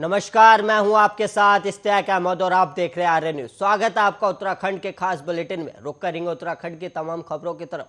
नमस्कार मैं हूं आपके साथ इश्तियाक अहमद और आप देख रहे हैं न्यूज स्वागत है आपका उत्तराखंड के खास बुलेटिन में रुक करेंगे उत्तराखंड की तमाम खबरों की तरफ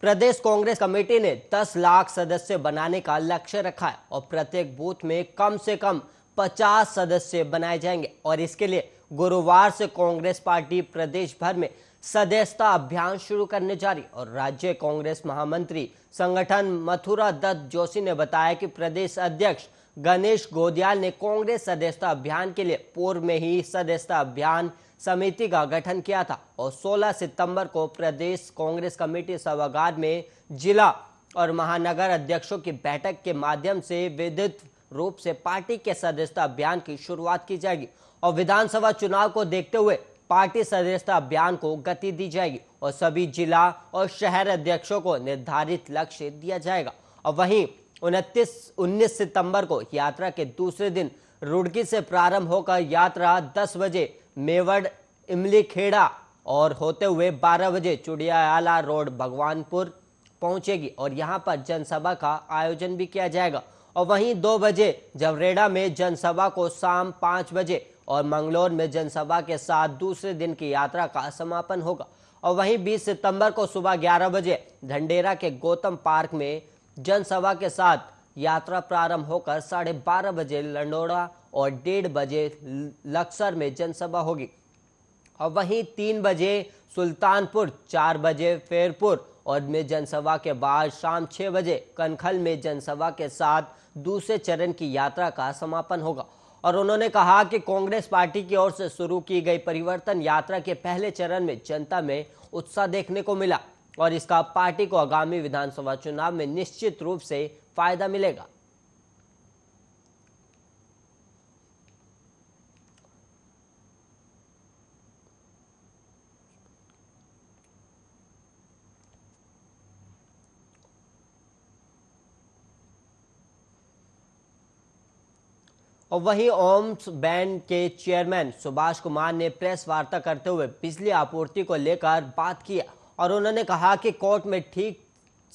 प्रदेश कांग्रेस कमेटी ने 10 लाख सदस्य बनाने का लक्ष्य रखा है और प्रत्येक बूथ में कम से कम 50 सदस्य बनाए जाएंगे और इसके लिए गुरुवार से कांग्रेस पार्टी प्रदेश भर में सदस्यता अभियान शुरू करने जा रही और राज्य कांग्रेस महामंत्री संगठन मथुरा दत्त जोशी ने बताया कि प्रदेश अध्यक्ष गणेश गोदियाल ने कांग्रेस सदस्यता अभियान के लिए पूर्व में ही सदस्यता अभियान समिति का गठन किया था और 16 सितंबर को प्रदेश कांग्रेस कमेटी सभागार में जिला और महानगर अध्यक्षों की बैठक के माध्यम से विद्युत रूप से पार्टी के सदस्यता अभियान की शुरुआत की जाएगी और विधानसभा चुनाव को देखते हुए पार्टी सदस्यता अभियान को गति दी जाएगी और सभी जिला और शहर अध्यक्षों को निर्धारित लक्ष्य दिया जाएगा और वहीं उनतीस उन्नीस सितंबर को यात्रा के दूसरे दिन रुड़की से प्रारंभ होकर यात्रा 10 बजे मेवड़ इमली खेड़ा और होते हुए 12 बजे चुड़ियाला रोड भगवानपुर पहुंचेगी और यहां पर जनसभा का आयोजन भी किया जाएगा और वहीं दो बजे जवरेड़ा में जनसभा को शाम पाँच बजे और मंगलोर में जनसभा के साथ दूसरे दिन की यात्रा का समापन होगा और वहीं 20 सितंबर को सुबह 11 बजे ढंडेरा के गौतम पार्क में जनसभा के साथ यात्रा प्रारंभ होकर साढ़े बारह बजे लंडोड़ा और डेढ़ बजे लक्सर में जनसभा होगी और वहीं तीन बजे सुल्तानपुर चार बजे फेरपुर और में जनसभा के बाद शाम छः बजे कनखल में जनसभा के साथ दूसरे चरण की यात्रा का समापन होगा और उन्होंने कहा कि कांग्रेस पार्टी की ओर से शुरू की गई परिवर्तन यात्रा के पहले चरण में जनता में उत्साह देखने को मिला और इसका पार्टी को आगामी विधानसभा चुनाव में निश्चित रूप से फायदा मिलेगा और वहीं ओम्स बैंड के चेयरमैन सुभाष कुमार ने प्रेस वार्ता करते हुए बिजली आपूर्ति को लेकर बात किया और उन्होंने कहा कि कोर्ट में ठीक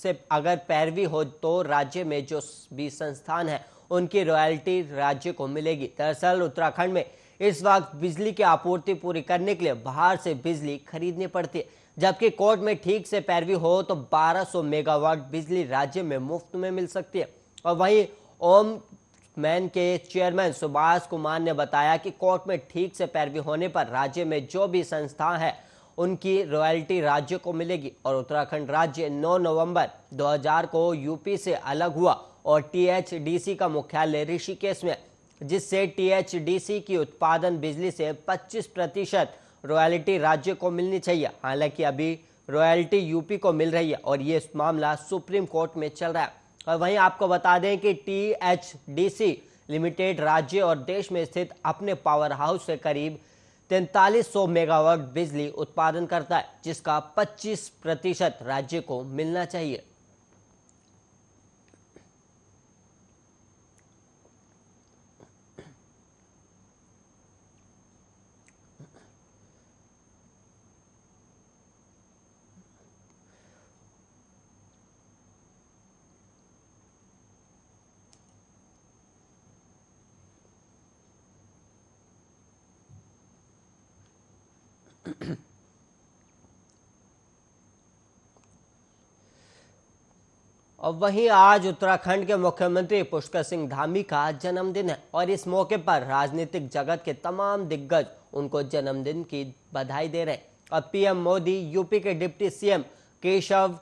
से अगर पैरवी हो तो राज्य में जो भी संस्थान है उनकी रॉयल्टी राज्य को मिलेगी दरअसल उत्तराखंड में इस वक्त बिजली की आपूर्ति पूरी करने के लिए बाहर से बिजली खरीदनी पड़ती है जबकि कोर्ट में ठीक से पैरवी हो तो 1200 मेगावाट बिजली राज्य में मुफ्त में मिल सकती है और वहीं ओम मैन के चेयरमैन सुभाष कुमार ने बताया कि कोर्ट में ठीक से पैरवी होने पर राज्य में जो भी संस्था है उनकी रॉयल्टी राज्य को मिलेगी और उत्तराखंड राज्य 9 नवंबर 2000 को यूपी से अलग हुआ और टीएचडीसी का मुख्यालय ऋषिकेश में जिससे टीएचडीसी की उत्पादन बिजली से 25 प्रतिशत रॉयल्टी राज्य को मिलनी चाहिए हालांकि अभी रॉयल्टी यूपी को मिल रही है और ये मामला सुप्रीम कोर्ट में चल रहा है और वहीं आपको बता दें कि टी लिमिटेड राज्य और देश में स्थित अपने पावर हाउस से करीब तैंतालीस मेगावाट बिजली उत्पादन करता है जिसका 25 प्रतिशत राज्य को मिलना चाहिए और वहीं आज उत्तराखंड के मुख्यमंत्री पुष्कर सिंह धामी का जन्मदिन है और इस मौके पर राजनीतिक जगत के तमाम दिग्गज उनको जन्मदिन की बधाई दे रहे और पीएम मोदी यूपी के deputy CM Keshav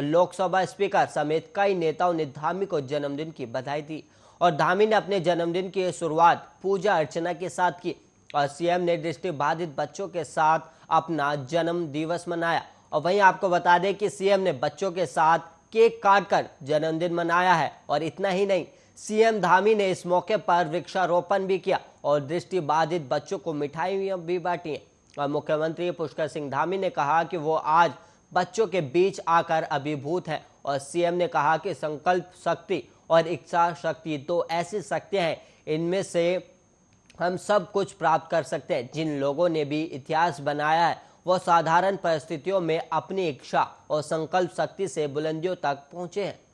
Lok Sabha speaker समेत कई नेताओं ने धामी को जन्मदिन की बधाई दी और धामी ने अपने जन्मदिन की शुरुआत पूजा अर्चना के साथ की और सीएम ने दृष्टि बाधित बच्चों के साथ अपना जन्म दिवस मनाया और वहीं आपको बता दें कि सीएम ने बच्चों के साथ केक काटकर जन्मदिन मनाया है और इतना ही नहीं सीएम धामी ने इस मौके पर वृक्षारोपण भी किया और दृष्टि बाधित बच्चों को मिठाइयां भी बांटी और मुख्यमंत्री पुष्कर सिंह धामी ने कहा कि वो आज बच्चों के बीच आकर अभिभूत है और सीएम ने कहा कि संकल्प शक्ति और इच्छा शक्ति दो ऐसी शक्तियां हैं इनमें से हम सब कुछ प्राप्त कर सकते हैं जिन लोगों ने भी इतिहास बनाया है वह साधारण परिस्थितियों में अपनी इच्छा और संकल्प शक्ति से बुलंदियों तक पहुंचे हैं